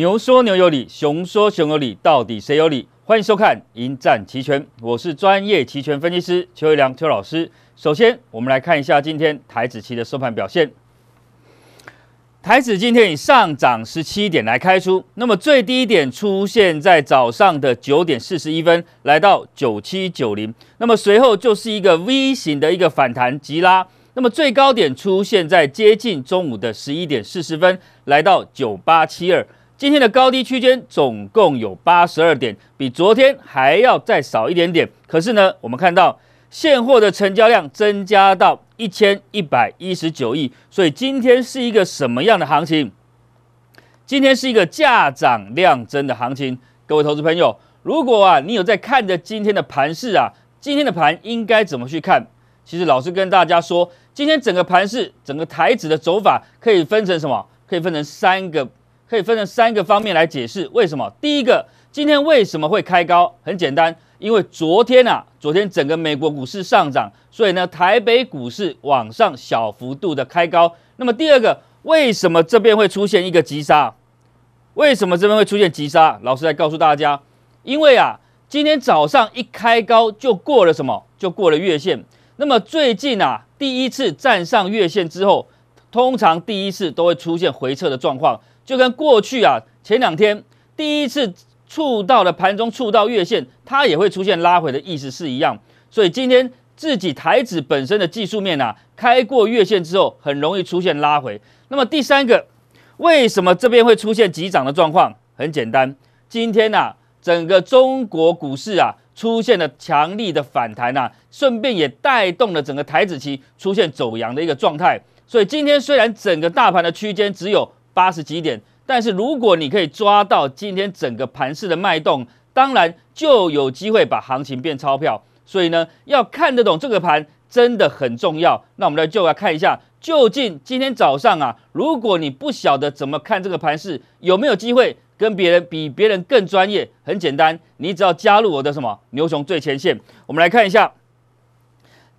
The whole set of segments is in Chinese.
牛说牛有理，熊说熊有理，到底谁有理？欢迎收看《迎战期权》，我是专业期权分析师邱一良邱老师。首先，我们来看一下今天台子期的收盘表现。台子今天以上涨十七点来开出，那么最低点出现在早上的九点四十一分，来到九七九零。那么随后就是一个 V 型的一个反弹急拉，那么最高点出现在接近中午的十一点四十分，来到九八七二。今天的高低区间总共有八十二点，比昨天还要再少一点点。可是呢，我们看到现货的成交量增加到一千一百一十九亿，所以今天是一个什么样的行情？今天是一个价涨量增的行情。各位投资朋友，如果啊你有在看着今天的盘市啊，今天的盘应该怎么去看？其实老师跟大家说，今天整个盘市、整个台子的走法可以分成什么？可以分成三个。可以分成三个方面来解释为什么。第一个，今天为什么会开高？很简单，因为昨天啊，昨天整个美国股市上涨，所以呢，台北股市往上小幅度的开高。那么第二个，为什么这边会出现一个急杀？为什么这边会出现急杀？老师来告诉大家，因为啊，今天早上一开高就过了什么？就过了月线。那么最近啊，第一次站上月线之后，通常第一次都会出现回撤的状况。就跟过去啊，前两天第一次触到的盘中触到月线，它也会出现拉回的意思是一样。所以今天自己台指本身的技术面啊，开过月线之后，很容易出现拉回。那么第三个，为什么这边会出现急涨的状况？很简单，今天呐，整个中国股市啊出现了强力的反弹呐，顺便也带动了整个台子期出现走阳的一个状态。所以今天虽然整个大盘的区间只有。八十几点，但是如果你可以抓到今天整个盘市的脉动，当然就有机会把行情变钞票。所以呢，要看得懂这个盘真的很重要。那我们来就来看一下，究竟今天早上啊，如果你不晓得怎么看这个盘市，有没有机会跟别人比别人更专业？很简单，你只要加入我的什么牛熊最前线。我们来看一下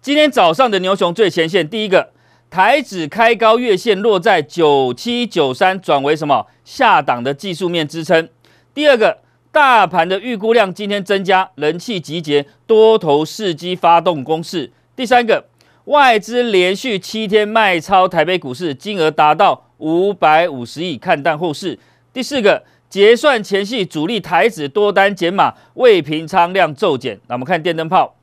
今天早上的牛熊最前线，第一个。台指开高月线落在九七九三，转为什么下档的技术面支撑？第二个，大盘的预估量今天增加，人气集结，多头伺机发动攻势。第三个，外资连续七天卖超台北股市，金额达到五百五十亿，看淡后市。第四个，结算前夕主力台指多单减码，未平仓量骤减。那我们看电灯泡。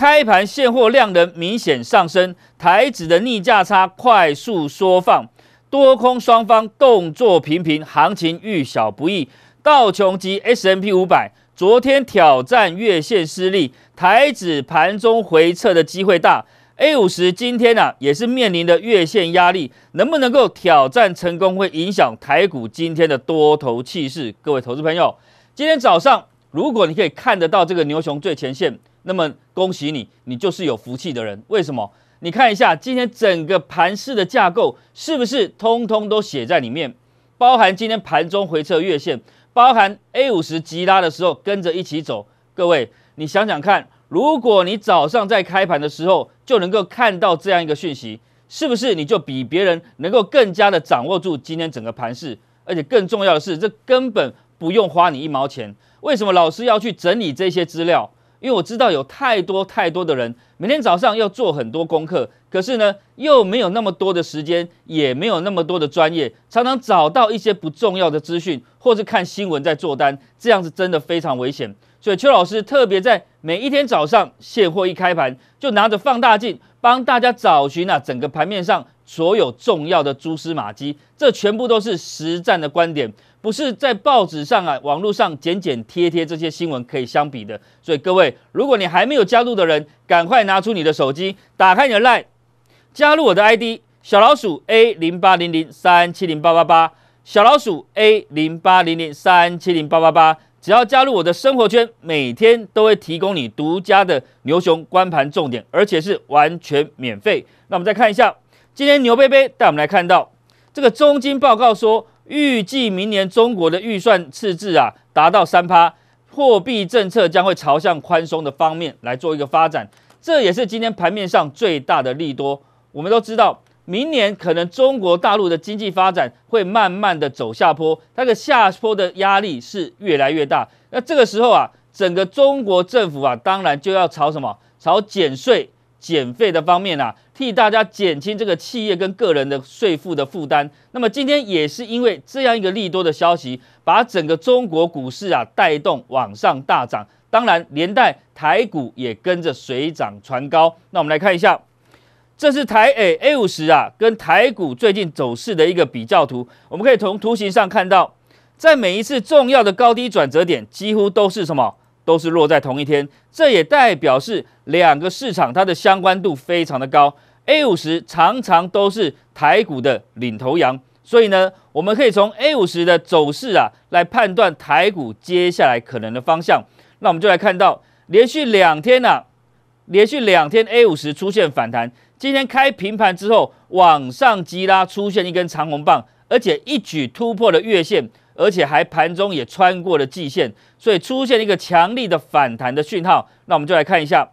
开盘现货量能明显上升，台指的逆价差快速缩放，多空双方动作频频，行情遇小不易。道琼及 S M P 五百昨天挑战月线失利，台指盘中回撤的机会大。A 五十今天呢也是面临的月线压力，能不能够挑战成功，会影响台股今天的多头气势。各位投资朋友，今天早上如果你可以看得到这个牛熊最前线。那么恭喜你，你就是有福气的人。为什么？你看一下今天整个盘市的架构，是不是通通都写在里面？包含今天盘中回撤月线，包含 A 五十急拉的时候跟着一起走。各位，你想想看，如果你早上在开盘的时候就能够看到这样一个讯息，是不是你就比别人能够更加的掌握住今天整个盘市？而且更重要的是，这根本不用花你一毛钱。为什么老师要去整理这些资料？因为我知道有太多太多的人每天早上要做很多功课，可是呢，又没有那么多的时间，也没有那么多的专业，常常找到一些不重要的资讯，或是看新闻在做单，这样子真的非常危险。所以邱老师特别在每一天早上现货一开盘，就拿着放大镜帮大家找寻啊整个盘面上所有重要的蛛丝马迹，这全部都是实战的观点。不是在报纸上啊，网络上剪剪贴贴这些新闻可以相比的。所以各位，如果你还没有加入的人，赶快拿出你的手机，打开你的 LINE，加入我的 ID 小老鼠 A 零八零零三七零八八八，小老鼠 A 零八零零三七零八八八。只要加入我的生活圈，每天都会提供你独家的牛熊观盘重点，而且是完全免费。那我们再看一下，今天牛贝贝带我们来看到这个中金报告说。预计明年中国的预算赤字啊达到三趴，货币政策将会朝向宽松的方面来做一个发展，这也是今天盘面上最大的利多。我们都知道，明年可能中国大陆的经济发展会慢慢的走下坡，它的下坡的压力是越来越大。那这个时候啊，整个中国政府啊，当然就要朝什么朝减税。减费的方面啊，替大家减轻这个企业跟个人的税负的负担。那么今天也是因为这样一个利多的消息，把整个中国股市啊带动往上大涨，当然连带台股也跟着水涨船高。那我们来看一下，这是台 A A 五十啊跟台股最近走势的一个比较图。我们可以从图形上看到，在每一次重要的高低转折点，几乎都是什么？都是落在同一天，这也代表是两个市场它的相关度非常的高。A 五十常常都是台股的领头羊，所以呢，我们可以从 A 五十的走势啊来判断台股接下来可能的方向。那我们就来看到，连续两天啊，连续两天 A 五十出现反弹，今天开平盘之后往上击拉，出现一根长红棒，而且一举突破了月线。而且还盘中也穿过了季线，所以出现一个强力的反弹的讯号。那我们就来看一下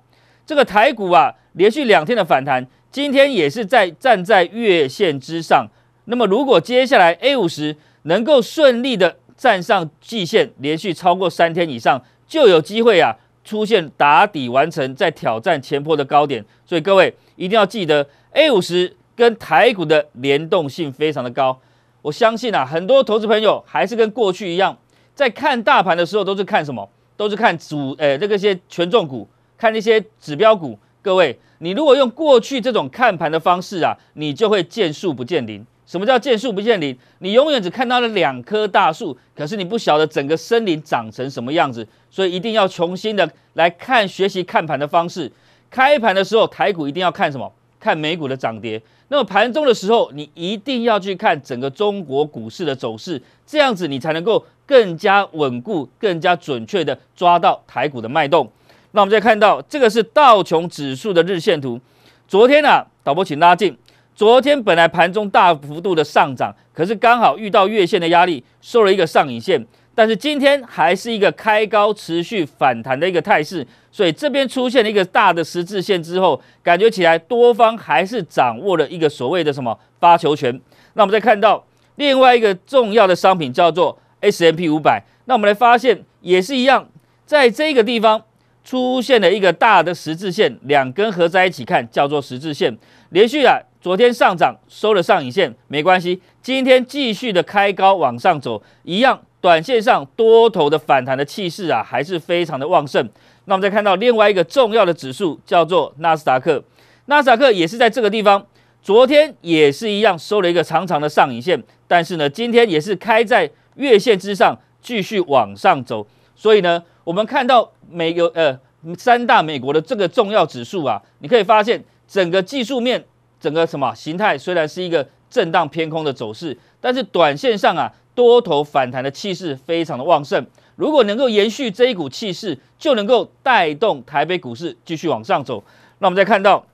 这个台股啊，连续两天的反弹，今天也是在站在月线之上。那么如果接下来 A 五十能够顺利的站上季线，连续超过三天以上，就有机会啊出现打底完成，再挑战前坡的高点。所以各位一定要记得，A 五十跟台股的联动性非常的高。我相信啊，很多投资朋友还是跟过去一样，在看大盘的时候都是看什么？都是看主，呃，这个些权重股，看那些指标股。各位，你如果用过去这种看盘的方式啊，你就会见树不见林。什么叫见树不见林？你永远只看到了两棵大树，可是你不晓得整个森林长成什么样子。所以一定要重新的来看学习看盘的方式。开盘的时候，台股一定要看什么？看美股的涨跌，那么盘中的时候，你一定要去看整个中国股市的走势，这样子你才能够更加稳固、更加准确的抓到台股的脉动。那我们再看到这个是道琼指数的日线图，昨天啊，导播请拉近，昨天本来盘中大幅度的上涨，可是刚好遇到月线的压力，收了一个上影线。但是今天还是一个开高持续反弹的一个态势，所以这边出现了一个大的十字线之后，感觉起来多方还是掌握了一个所谓的什么发球权。那我们再看到另外一个重要的商品叫做 S M P 五百，那我们来发现也是一样，在这个地方出现了一个大的十字线，两根合在一起看叫做十字线。连续啊，昨天上涨收了上影线，没关系，今天继续的开高往上走，一样。短线上多头的反弹的气势啊，还是非常的旺盛。那我们再看到另外一个重要的指数，叫做纳斯达克。纳斯达克也是在这个地方，昨天也是一样收了一个长长的上影线，但是呢，今天也是开在月线之上，继续往上走。所以呢，我们看到美国呃三大美国的这个重要指数啊，你可以发现整个技术面，整个什么形态虽然是一个震荡偏空的走势，但是短线上啊。多头反弹的气势非常的旺盛，如果能够延续这一股气势，就能够带动台北股市继续往上走。那我们再看到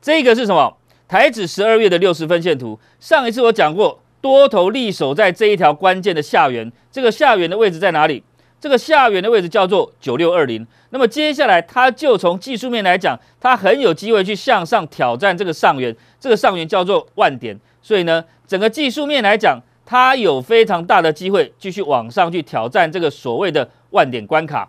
这个是什么？台指十二月的六十分线图。上一次我讲过，多头力守在这一条关键的下缘。这个下缘的位置在哪里？这个下缘的位置叫做九六二零。那么接下来，它就从技术面来讲，它很有机会去向上挑战这个上缘。这个上缘叫做万点。所以呢，整个技术面来讲。它有非常大的机会继续往上去挑战这个所谓的万点关卡。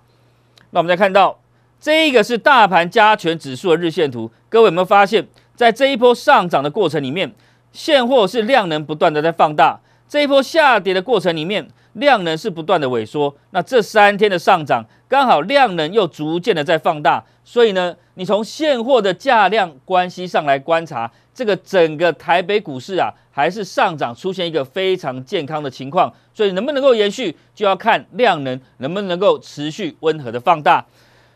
那我们再看到这一个是大盘加权指数的日线图，各位有没有发现，在这一波上涨的过程里面，现货是量能不断的在放大；这一波下跌的过程里面，量能是不断的萎缩。那这三天的上涨，刚好量能又逐渐的在放大。所以呢，你从现货的价量关系上来观察，这个整个台北股市啊。还是上涨出现一个非常健康的情况，所以能不能够延续，就要看量能能不能够持续温和的放大。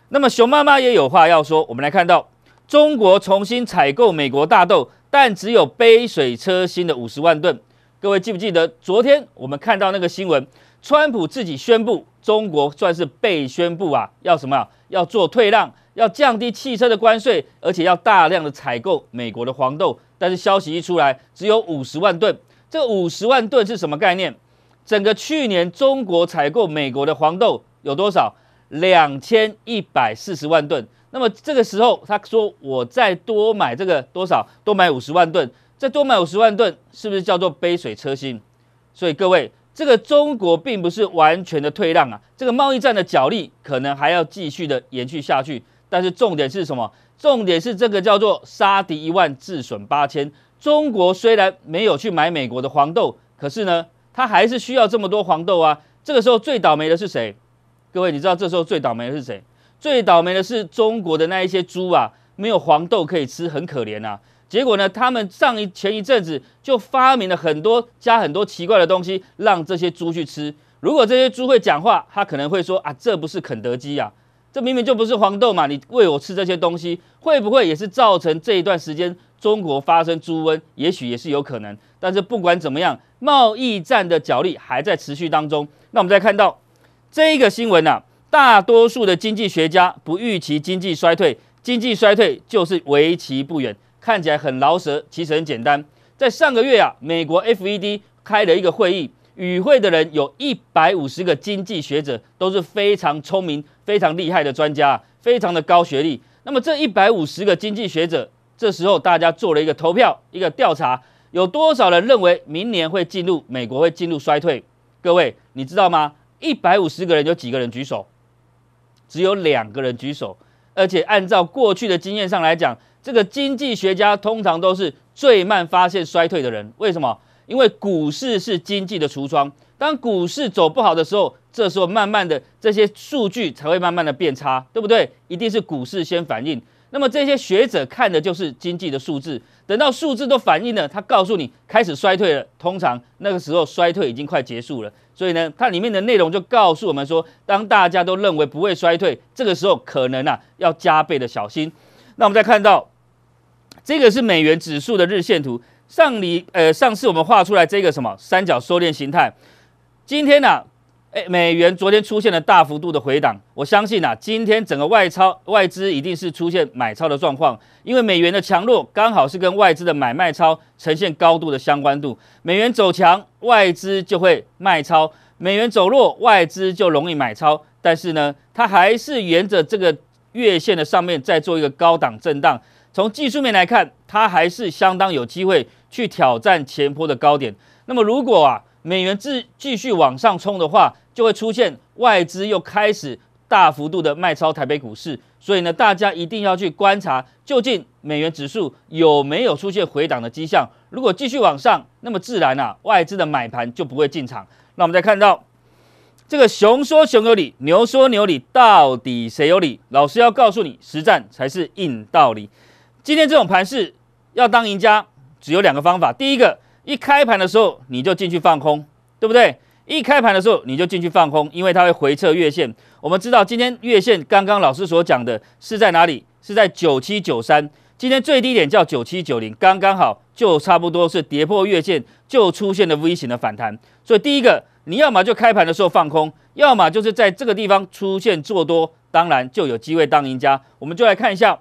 那么熊妈妈也有话要说，我们来看到中国重新采购美国大豆，但只有杯水车薪的五十万吨。各位记不记得昨天我们看到那个新闻，川普自己宣布，中国算是被宣布啊，要什么啊，要做退让，要降低汽车的关税，而且要大量的采购美国的黄豆。但是消息一出来，只有五十万吨。这五十万吨是什么概念？整个去年中国采购美国的黄豆有多少？两千一百四十万吨。那么这个时候，他说我再多买这个多少？多买五十万吨。再多买五十万吨，是不是叫做杯水车薪？所以各位，这个中国并不是完全的退让啊。这个贸易战的角力可能还要继续的延续下去。但是重点是什么？重点是这个叫做杀敌一万，自损八千。中国虽然没有去买美国的黄豆，可是呢，它还是需要这么多黄豆啊。这个时候最倒霉的是谁？各位，你知道这时候最倒霉的是谁？最倒霉的是中国的那一些猪啊，没有黄豆可以吃，很可怜啊。结果呢，他们上一前一阵子就发明了很多加很多奇怪的东西，让这些猪去吃。如果这些猪会讲话，它可能会说啊，这不是肯德基呀。这明明就不是黄豆嘛！你喂我吃这些东西，会不会也是造成这一段时间中国发生猪瘟？也许也是有可能。但是不管怎么样，贸易战的角力还在持续当中。那我们再看到这一个新闻呐，大多数的经济学家不预期经济衰退，经济衰退就是为期不远。看起来很饶舌，其实很简单。在上个月啊，美国 FED 开了一个会议。与会的人有一百五十个经济学者，都是非常聪明、非常厉害的专家，非常的高学历。那么这一百五十个经济学者，这时候大家做了一个投票、一个调查，有多少人认为明年会进入美国会进入衰退？各位，你知道吗？一百五十个人有几个人举手？只有两个人举手，而且按照过去的经验上来讲，这个经济学家通常都是最慢发现衰退的人。为什么？因为股市是经济的橱窗，当股市走不好的时候，这时候慢慢的这些数据才会慢慢的变差，对不对？一定是股市先反应。那么这些学者看的就是经济的数字，等到数字都反应了，他告诉你开始衰退了。通常那个时候衰退已经快结束了，所以呢，它里面的内容就告诉我们说，当大家都认为不会衰退，这个时候可能啊要加倍的小心。那我们再看到这个是美元指数的日线图。上里，呃，上次我们画出来这个什么三角收敛形态，今天呢，哎，美元昨天出现了大幅度的回档，我相信呐，今天整个外超外资一定是出现买超的状况，因为美元的强弱刚好是跟外资的买卖超呈现高度的相关度，美元走强，外资就会卖超；美元走弱，外资就容易买超。但是呢，它还是沿着这个月线的上面再做一个高档震荡。从技术面来看，它还是相当有机会。去挑战前坡的高点，那么如果啊美元继继续往上冲的话，就会出现外资又开始大幅度的卖超台北股市，所以呢，大家一定要去观察究竟美元指数有没有出现回档的迹象。如果继续往上，那么自然啊外资的买盘就不会进场。那我们再看到这个熊说熊有理，牛说牛理，到底谁有理？老师要告诉你，实战才是硬道理。今天这种盘势要当赢家。只有两个方法，第一个，一开盘的时候你就进去放空，对不对？一开盘的时候你就进去放空，因为它会回撤月线。我们知道今天月线刚刚老师所讲的是在哪里？是在九七九三，今天最低点叫九七九零，刚刚好就差不多是跌破月线，就出现了 V 型的反弹。所以第一个，你要么就开盘的时候放空，要么就是在这个地方出现做多，当然就有机会当赢家。我们就来看一下。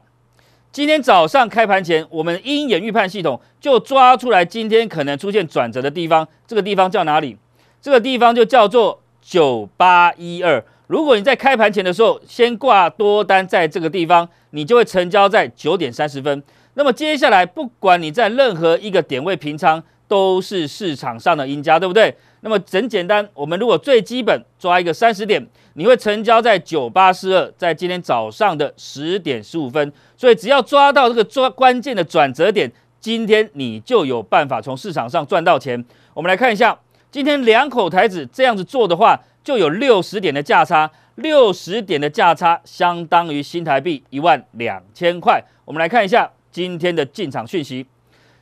今天早上开盘前，我们鹰眼预判系统就抓出来今天可能出现转折的地方。这个地方叫哪里？这个地方就叫做九八一二。如果你在开盘前的时候先挂多单在这个地方，你就会成交在九点三十分。那么接下来不管你在任何一个点位平仓，都是市场上的赢家，对不对？那么很简单，我们如果最基本抓一个三十点，你会成交在九八四二，在今天早上的十点十五分。所以只要抓到这个抓关键的转折点，今天你就有办法从市场上赚到钱。我们来看一下，今天两口台子这样子做的话，就有六十点的价差，六十点的价差相当于新台币一万两千块。我们来看一下今天的进场讯息，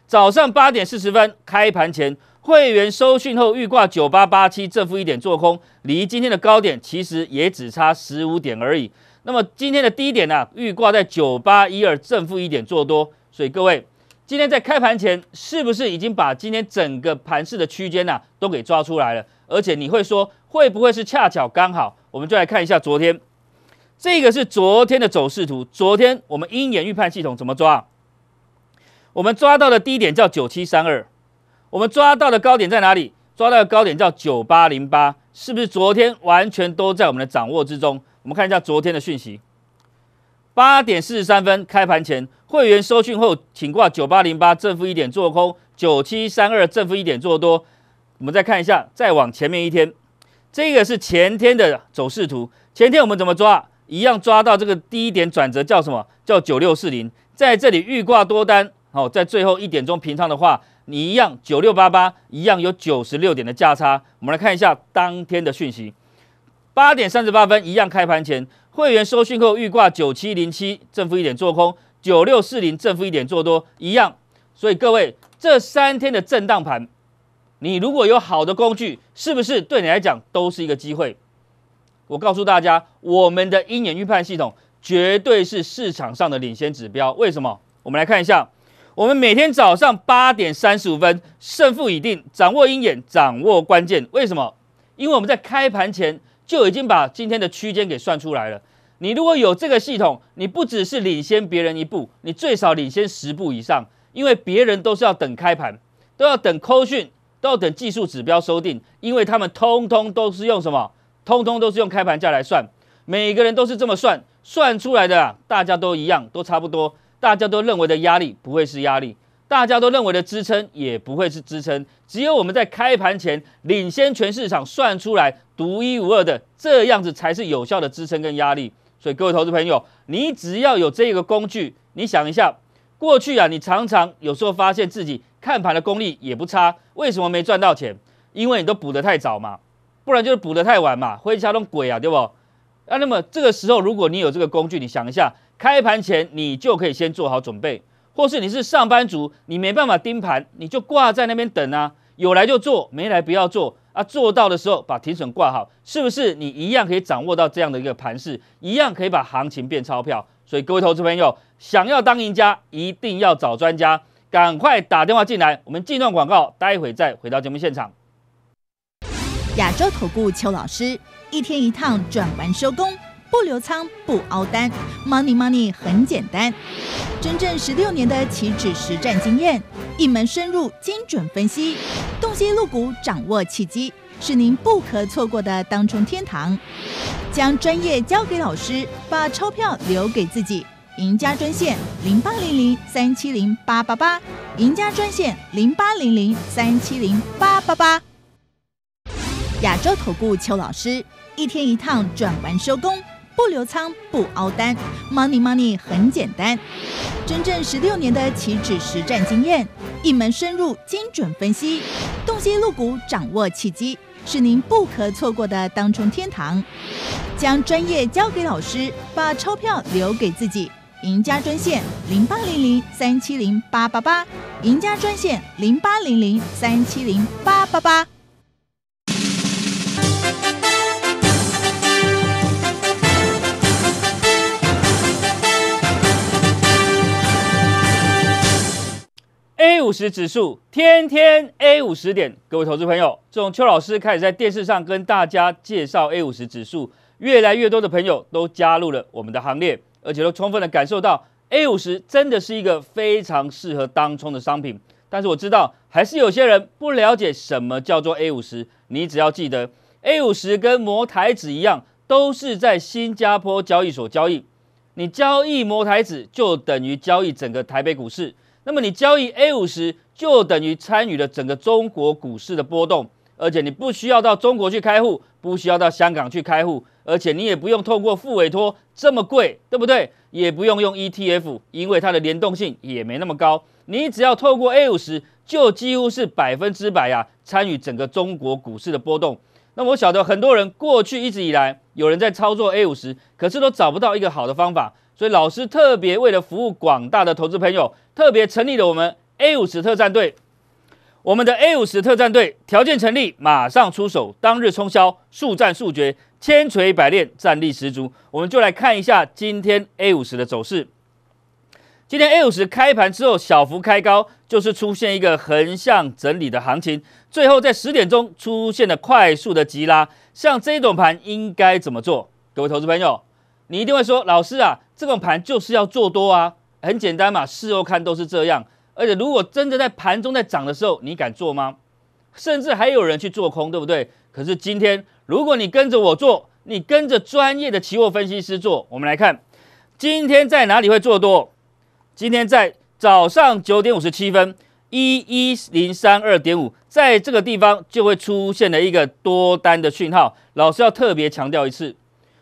早上八点四十分开盘前。会员收讯后，预挂九八八七正负一点做空，离今天的高点其实也只差十五点而已。那么今天的低点呢？预挂在九八一二正负一点做多。所以各位，今天在开盘前，是不是已经把今天整个盘市的区间呢都给抓出来了？而且你会说，会不会是恰巧刚好？我们就来看一下昨天，这个是昨天的走势图。昨天我们鹰眼预判系统怎么抓？我们抓到的低点叫九七三二。我们抓到的高点在哪里？抓到的高点叫九八零八，是不是昨天完全都在我们的掌握之中？我们看一下昨天的讯息，八点四十三分开盘前，会员收讯后，请挂九八零八正负一点做空，九七三二正负一点做多。我们再看一下，再往前面一天，这个是前天的走势图。前天我们怎么抓？一样抓到这个低点转折，叫什么叫九六四零？在这里预挂多单。好，在最后一点钟平仓的话，你一样九六八八，一样有九十六点的价差。我们来看一下当天的讯息，八点三十八分，一样开盘前会员收讯后预挂九七零七，正负一点做空；九六四零，正负一点做多，一样。所以各位，这三天的震荡盘，你如果有好的工具，是不是对你来讲都是一个机会？我告诉大家，我们的鹰眼预判系统绝对是市场上的领先指标。为什么？我们来看一下。我们每天早上八点三十五分，胜负已定，掌握鹰眼，掌握关键。为什么？因为我们在开盘前就已经把今天的区间给算出来了。你如果有这个系统，你不只是领先别人一步，你最少领先十步以上。因为别人都是要等开盘，都要等扣讯，都要等技术指标收定，因为他们通通都是用什么？通通都是用开盘价来算。每个人都是这么算，算出来的，大家都一样，都差不多。大家都认为的压力不会是压力，大家都认为的支撑也不会是支撑。只有我们在开盘前领先全市场算出来独一无二的这样子，才是有效的支撑跟压力。所以各位投资朋友，你只要有这个工具，你想一下，过去啊，你常常有时候发现自己看盘的功力也不差，为什么没赚到钱？因为你都补得太早嘛，不然就是补得太晚嘛，会敲钟鬼啊，对不？啊，那么这个时候如果你有这个工具，你想一下。开盘前你就可以先做好准备，或是你是上班族，你没办法盯盘，你就挂在那边等啊，有来就做，没来不要做啊。做到的时候把停损挂好，是不是你一样可以掌握到这样的一个盘势，一样可以把行情变钞票？所以各位投资朋友，想要当赢家，一定要找专家，赶快打电话进来。我们进段广告，待会再回到节目现场。亚洲投顾邱老师一天一趟，转完收工。不留仓不熬单，Money Money 很简单。真正十六年的期指实战经验，一门深入精准分析，洞悉露股掌握契机，是您不可错过的当冲天堂。将专业交给老师，把钞票留给自己。赢家专线零八零零三七零八八八，赢家专线零八零零三七零八八八。亚洲投顾邱老师一天一趟转完收工。不留仓，不熬单，Money Money 很简单。真正十六年的期指实战经验，一门深入精准分析，洞悉露股，掌握契机，是您不可错过的当冲天堂。将专业交给老师，把钞票留给自己。赢家专线零八零零三七零八八八，赢家专线零八零零三七零八八八。五十指数天天 A 五十点，各位投资朋友，自从邱老师开始在电视上跟大家介绍 A 五十指数，越来越多的朋友都加入了我们的行列，而且都充分的感受到 A 五十真的是一个非常适合当冲的商品。但是我知道，还是有些人不了解什么叫做 A 五十，你只要记得 A 五十跟摩台子一样，都是在新加坡交易所交易，你交易摩台子，就等于交易整个台北股市。那么你交易 A 五十就等于参与了整个中国股市的波动，而且你不需要到中国去开户，不需要到香港去开户，而且你也不用透过副委托这么贵，对不对？也不用用 ETF，因为它的联动性也没那么高。你只要透过 A 五十，就几乎是百分之百呀参与整个中国股市的波动。那我晓得很多人过去一直以来有人在操作 A 五十，可是都找不到一个好的方法。所以老师特别为了服务广大的投资朋友，特别成立了我们 A 五十特战队。我们的 A 五十特战队条件成立，马上出手，当日冲销，速战速决，千锤百炼，战力十足。我们就来看一下今天 A 五十的走势。今天 A 五十开盘之后小幅开高，就是出现一个横向整理的行情，最后在十点钟出现了快速的急拉。像这种盘应该怎么做？各位投资朋友，你一定会说，老师啊。这种盘就是要做多啊，很简单嘛，事后看都是这样。而且如果真的在盘中在涨的时候，你敢做吗？甚至还有人去做空，对不对？可是今天如果你跟着我做，你跟着专业的期货分析师做，我们来看，今天在哪里会做多？今天在早上九点五十七分一一零三二点五，在这个地方就会出现了一个多单的讯号。老师要特别强调一次，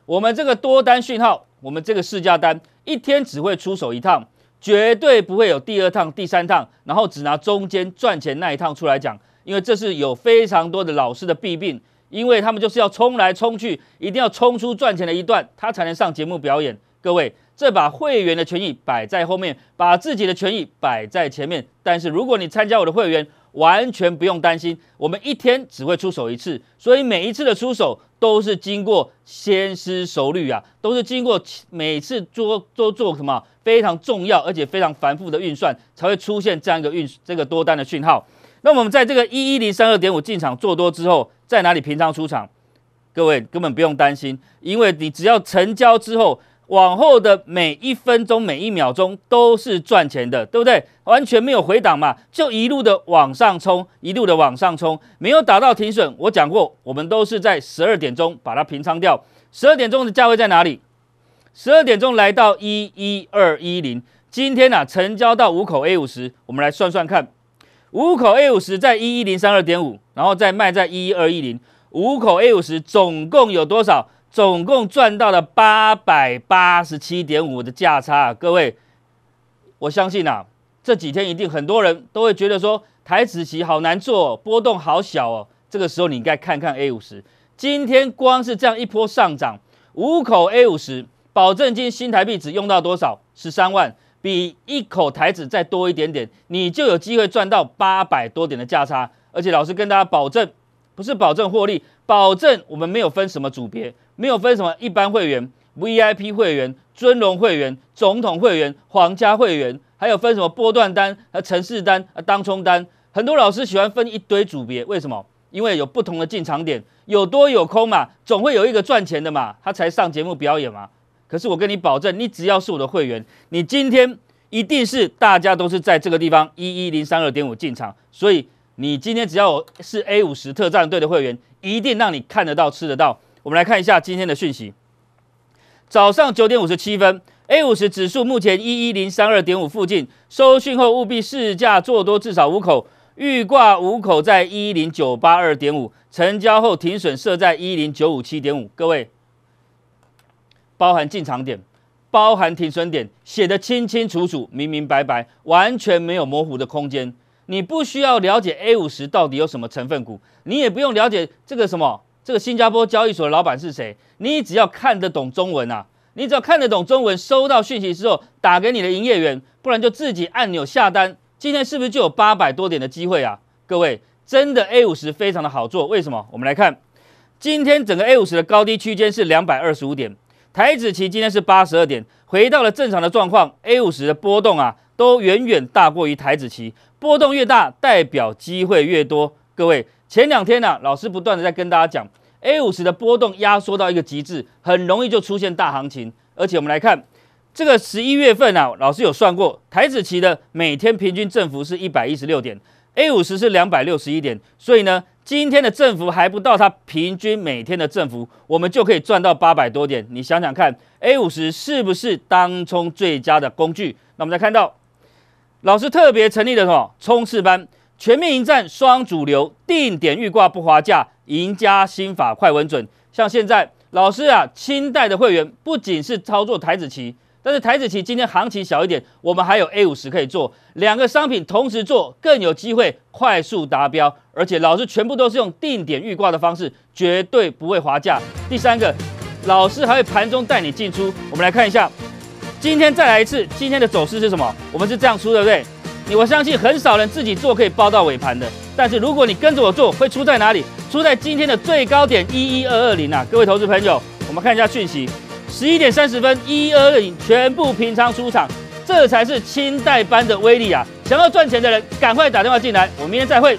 我们这个多单讯号。我们这个试驾单一天只会出手一趟，绝对不会有第二趟、第三趟。然后只拿中间赚钱那一趟出来讲，因为这是有非常多的老师的弊病，因为他们就是要冲来冲去，一定要冲出赚钱的一段，他才能上节目表演。各位，这把会员的权益摆在后面，把自己的权益摆在前面。但是如果你参加我的会员，完全不用担心，我们一天只会出手一次，所以每一次的出手。都是经过先思熟虑啊，都是经过每次做做做什么非常重要而且非常繁复的运算，才会出现这样一个运这个多单的讯号。那我们在这个一一零三二点五进场做多之后，在哪里平仓出场？各位根本不用担心，因为你只要成交之后。往后的每一分钟每一秒钟都是赚钱的，对不对？完全没有回档嘛，就一路的往上冲，一路的往上冲，没有打到停损。我讲过，我们都是在十二点钟把它平仓掉。十二点钟的价位在哪里？十二点钟来到一一二一零。今天呢，成交到五口 A 五十，我们来算算看，五口 A 五十在一一零三二点五，然后再卖在一一二一零，五口 A 五十总共有多少？总共赚到了八百八十七点五的价差，各位，我相信呐，这几天一定很多人都会觉得说台子期好难做，波动好小哦。这个时候你应该看看 A 五十，今天光是这样一波上涨五口 A 五十，保证金新台币只用到多少？十三万，比一口台子再多一点点，你就有机会赚到八百多点的价差。而且老师跟大家保证，不是保证获利，保证我们没有分什么组别。没有分什么一般会员、VIP 会员、尊荣会员、总统会员、皇家会员，还有分什么波段单、啊城市单、啊当冲单。很多老师喜欢分一堆组别，为什么？因为有不同的进场点，有多有空嘛，总会有一个赚钱的嘛，他才上节目表演嘛。可是我跟你保证，你只要是我的会员，你今天一定是大家都是在这个地方一一零三二点五进场，所以你今天只要我是 A 五十特战队的会员，一定让你看得到、吃得到。我们来看一下今天的讯息。早上九点五十七分，A 五十指数目前一一零三二点五附近收讯后，务必试驾做多至少五口，预挂五口在一一零九八二点五，成交后停损设在一零九五七点五。各位，包含进场点，包含停损点，写得清清楚楚、明明白白，完全没有模糊的空间。你不需要了解 A 五十到底有什么成分股，你也不用了解这个什么。这个新加坡交易所的老板是谁？你只要看得懂中文啊！你只要看得懂中文，收到讯息之后打给你的营业员，不然就自己按钮下单。今天是不是就有八百多点的机会啊？各位，真的 A 五十非常的好做，为什么？我们来看，今天整个 A 五十的高低区间是两百二十五点，台子期今天是八十二点，回到了正常的状况。A 五十的波动啊，都远远大过于台子期，波动越大，代表机会越多。各位。前两天呢，老师不断的在跟大家讲，A 五十的波动压缩到一个极致，很容易就出现大行情。而且我们来看，这个十一月份呢，老师有算过，台子期的每天平均振幅是一百一十六点，A 五十是两百六十一点，所以呢，今天的振幅还不到它平均每天的振幅，我们就可以赚到八百多点。你想想看，A 五十是不是当冲最佳的工具？那我们再看到，老师特别成立的什么冲刺班？全面迎战双主流，定点预挂不划价，赢家心法快稳准。像现在老师啊，清代的会员不仅是操作台子棋，但是台子棋今天行情小一点，我们还有 A 五十可以做，两个商品同时做更有机会快速达标，而且老师全部都是用定点预挂的方式，绝对不会划价。第三个，老师还会盘中带你进出。我们来看一下，今天再来一次，今天的走势是什么？我们是这样出，对不对？你我相信很少人自己做可以包到尾盘的，但是如果你跟着我做，会出在哪里？出在今天的最高点一一二二零啊！各位投资朋友，我们看一下讯息，十一点三十分，一二零全部平仓出场，这才是清代班的威力啊！想要赚钱的人，赶快打电话进来，我明天再会。